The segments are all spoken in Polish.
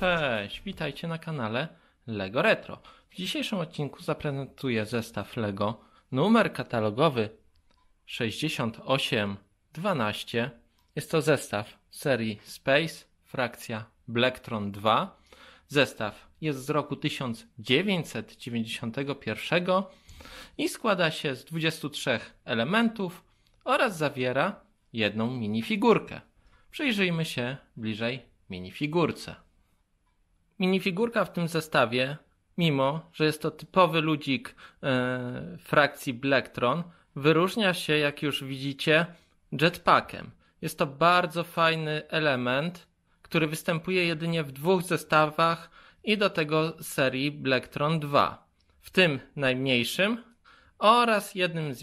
Cześć, witajcie na kanale LEGO Retro. W dzisiejszym odcinku zaprezentuję zestaw LEGO numer katalogowy 6812. Jest to zestaw serii Space, frakcja Blacktron 2. Zestaw jest z roku 1991 i składa się z 23 elementów oraz zawiera jedną minifigurkę. Przyjrzyjmy się bliżej minifigurce. Minifigurka w tym zestawie, mimo że jest to typowy ludzik e, frakcji Blacktron, wyróżnia się, jak już widzicie, jetpackiem. Jest to bardzo fajny element, który występuje jedynie w dwóch zestawach i do tego serii Blacktron 2. W tym najmniejszym oraz jednym z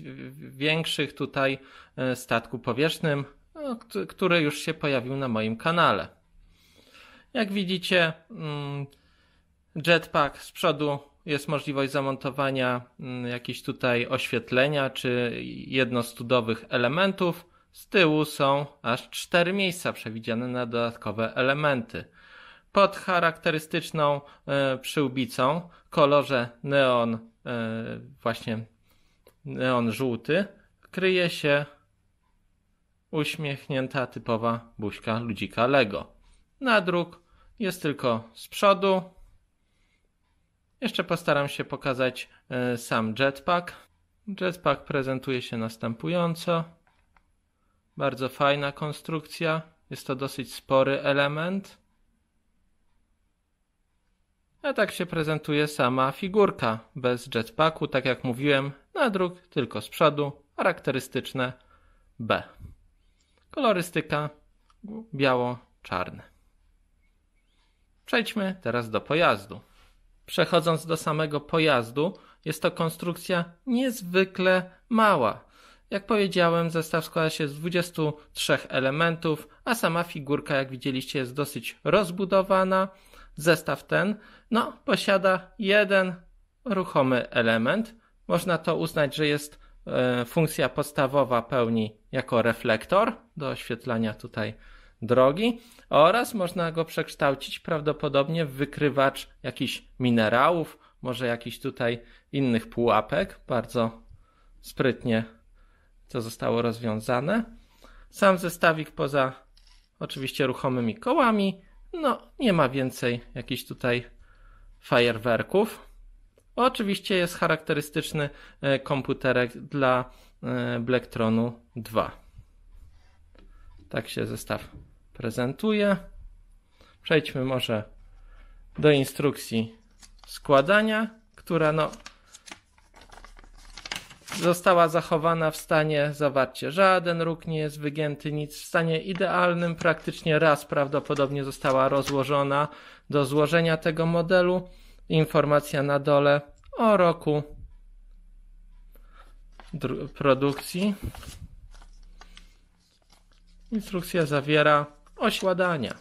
większych tutaj e, statku powietrznym, który już się pojawił na moim kanale. Jak widzicie, mm, jetpack z przodu jest możliwość zamontowania mm, jakichś tutaj oświetlenia czy jednostudowych elementów. Z tyłu są aż cztery miejsca przewidziane na dodatkowe elementy. Pod charakterystyczną e, przyłbicą kolorze neon, e, właśnie neon żółty, kryje się uśmiechnięta typowa buźka ludzika Lego. Nadruk jest tylko z przodu. Jeszcze postaram się pokazać e, sam jetpack. Jetpack prezentuje się następująco. Bardzo fajna konstrukcja. Jest to dosyć spory element. A tak się prezentuje sama figurka bez jetpacku. Tak jak mówiłem, nadruk tylko z przodu, charakterystyczne B. Kolorystyka biało-czarny. Przejdźmy teraz do pojazdu. Przechodząc do samego pojazdu, jest to konstrukcja niezwykle mała. Jak powiedziałem, zestaw składa się z 23 elementów, a sama figurka, jak widzieliście, jest dosyć rozbudowana. Zestaw ten no, posiada jeden ruchomy element. Można to uznać, że jest e, funkcja podstawowa pełni jako reflektor do oświetlania tutaj drogi oraz można go przekształcić prawdopodobnie w wykrywacz jakichś minerałów, może jakichś tutaj innych pułapek. Bardzo sprytnie to zostało rozwiązane. Sam zestawik poza oczywiście ruchomymi kołami, no nie ma więcej jakichś tutaj fajerwerków. Oczywiście jest charakterystyczny e, komputerek dla e, Blacktronu 2. Tak się zestaw prezentuje. Przejdźmy może do instrukcji składania, która no została zachowana w stanie zawarcie. Żaden róg nie jest wygięty, nic w stanie idealnym, praktycznie raz prawdopodobnie została rozłożona do złożenia tego modelu. Informacja na dole o roku produkcji. Instrukcja zawiera ośładania.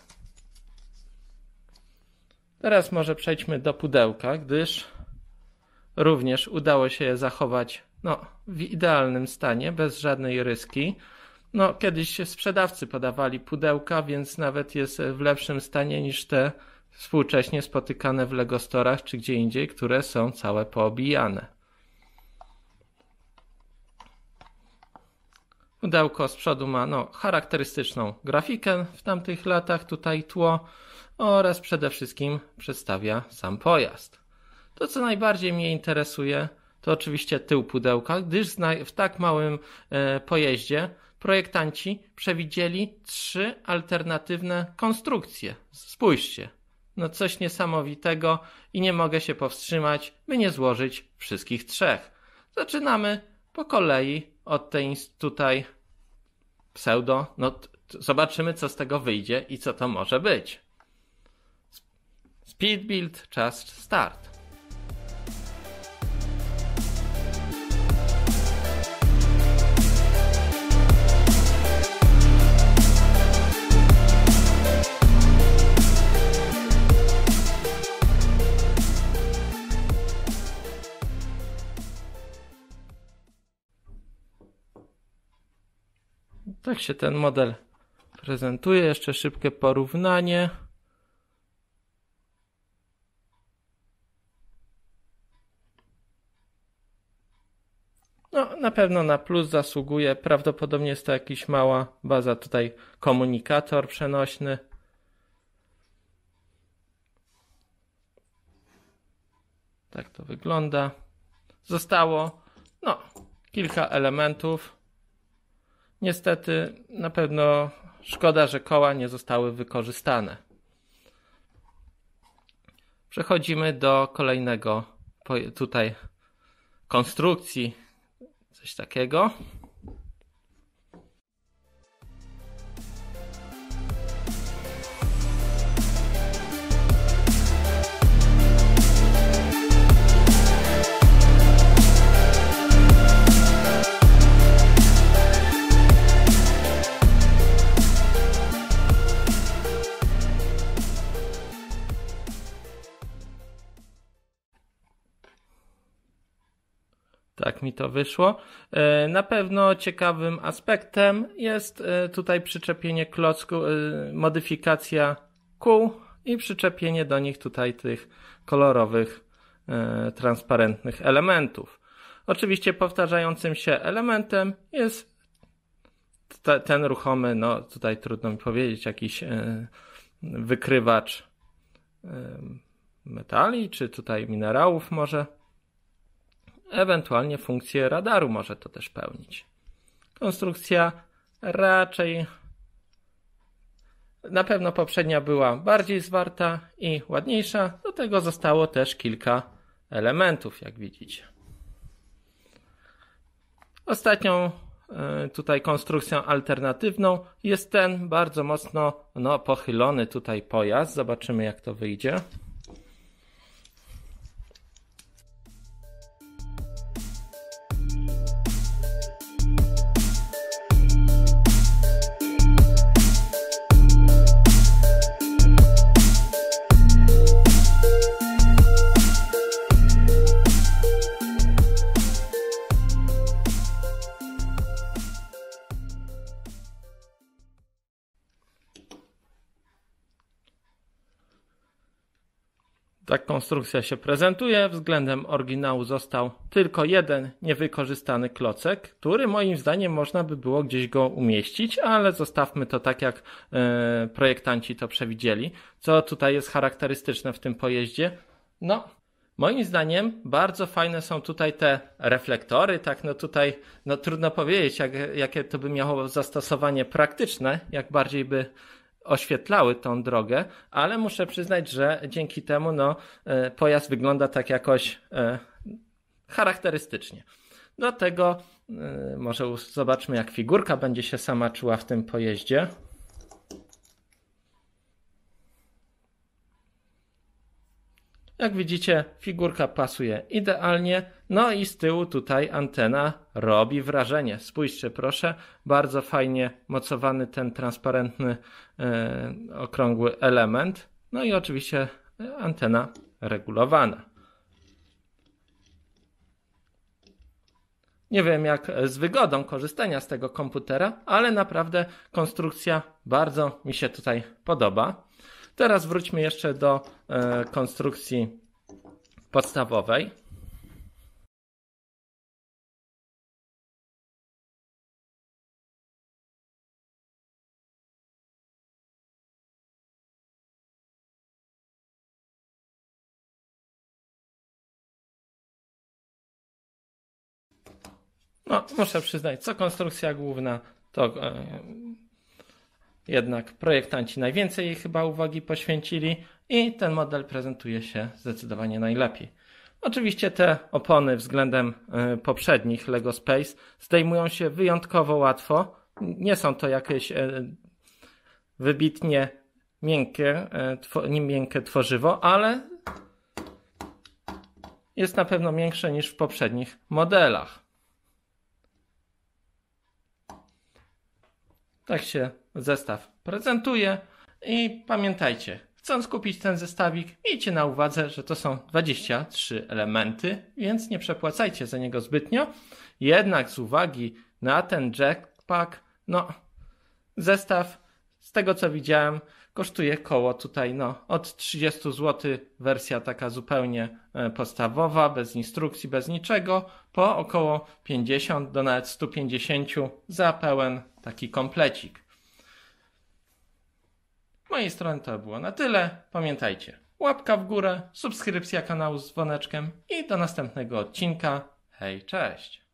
Teraz może przejdźmy do pudełka, gdyż również udało się je zachować no, w idealnym stanie, bez żadnej ryski. No, kiedyś sprzedawcy podawali pudełka, więc nawet jest w lepszym stanie niż te współcześnie spotykane w legostorach czy gdzie indziej, które są całe poobijane. Pudełko z przodu ma no, charakterystyczną grafikę w tamtych latach, tutaj tło oraz przede wszystkim przedstawia sam pojazd. To, co najbardziej mnie interesuje, to oczywiście tył pudełka, gdyż w tak małym e, pojeździe projektanci przewidzieli trzy alternatywne konstrukcje. Spójrzcie. No coś niesamowitego i nie mogę się powstrzymać, by nie złożyć wszystkich trzech. Zaczynamy po kolei od tej tutaj pseudo, no zobaczymy co z tego wyjdzie i co to może być. Speed build, czas start. Tak się ten model prezentuje. Jeszcze szybkie porównanie. No, na pewno na plus zasługuje. Prawdopodobnie jest to jakaś mała baza tutaj komunikator przenośny. Tak to wygląda. Zostało no, kilka elementów. Niestety, na pewno szkoda, że koła nie zostały wykorzystane. Przechodzimy do kolejnego tutaj konstrukcji, coś takiego. tak mi to wyszło. E, na pewno ciekawym aspektem jest e, tutaj przyczepienie klocku, e, modyfikacja kół i przyczepienie do nich tutaj tych kolorowych, transparentnych elementów. Oczywiście powtarzającym się elementem jest ten ruchomy, no tutaj trudno mi powiedzieć, jakiś wykrywacz metali, czy tutaj minerałów może Ewentualnie funkcję radaru może to też pełnić. Konstrukcja raczej na pewno poprzednia była bardziej zwarta i ładniejsza, do tego zostało też kilka elementów, jak widzicie. Ostatnią e, tutaj konstrukcją alternatywną jest ten bardzo mocno no, pochylony tutaj pojazd. Zobaczymy jak to wyjdzie. tak konstrukcja się prezentuje, względem oryginału został tylko jeden niewykorzystany klocek, który moim zdaniem można by było gdzieś go umieścić, ale zostawmy to tak jak yy, projektanci to przewidzieli. Co tutaj jest charakterystyczne w tym pojeździe? No, Moim zdaniem bardzo fajne są tutaj te reflektory, tak no tutaj no trudno powiedzieć jak, jakie to by miało zastosowanie praktyczne, jak bardziej by oświetlały tą drogę, ale muszę przyznać, że dzięki temu no, e, pojazd wygląda tak jakoś e, charakterystycznie. Do tego e, może zobaczmy, jak figurka będzie się sama czuła w tym pojeździe. Jak widzicie, figurka pasuje idealnie. No i z tyłu tutaj antena robi wrażenie. Spójrzcie proszę, bardzo fajnie mocowany ten transparentny, e, okrągły element. No i oczywiście e, antena regulowana. Nie wiem jak z wygodą korzystania z tego komputera, ale naprawdę konstrukcja bardzo mi się tutaj podoba. Teraz wróćmy jeszcze do e, konstrukcji podstawowej. No, muszę przyznać, co konstrukcja główna, to e, jednak projektanci najwięcej chyba uwagi poświęcili i ten model prezentuje się zdecydowanie najlepiej. Oczywiście te opony względem e, poprzednich LEGO Space zdejmują się wyjątkowo łatwo. Nie są to jakieś e, wybitnie miękkie, e, nie miękkie tworzywo, ale jest na pewno miększe niż w poprzednich modelach. Tak się zestaw prezentuje I pamiętajcie, chcąc kupić ten zestawik, miejcie na uwadze, że to są 23 elementy, więc nie przepłacajcie za niego zbytnio. Jednak z uwagi na ten jackpack, no, zestaw z tego co widziałem, kosztuje koło tutaj no, od 30 zł wersja taka zupełnie e, podstawowa, bez instrukcji, bez niczego, po około 50 do nawet 150 za pełen taki komplecik mojej strony to było na tyle. Pamiętajcie, łapka w górę, subskrypcja kanału z dzwoneczkiem i do następnego odcinka. Hej, cześć!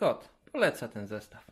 Kot poleca ten zestaw.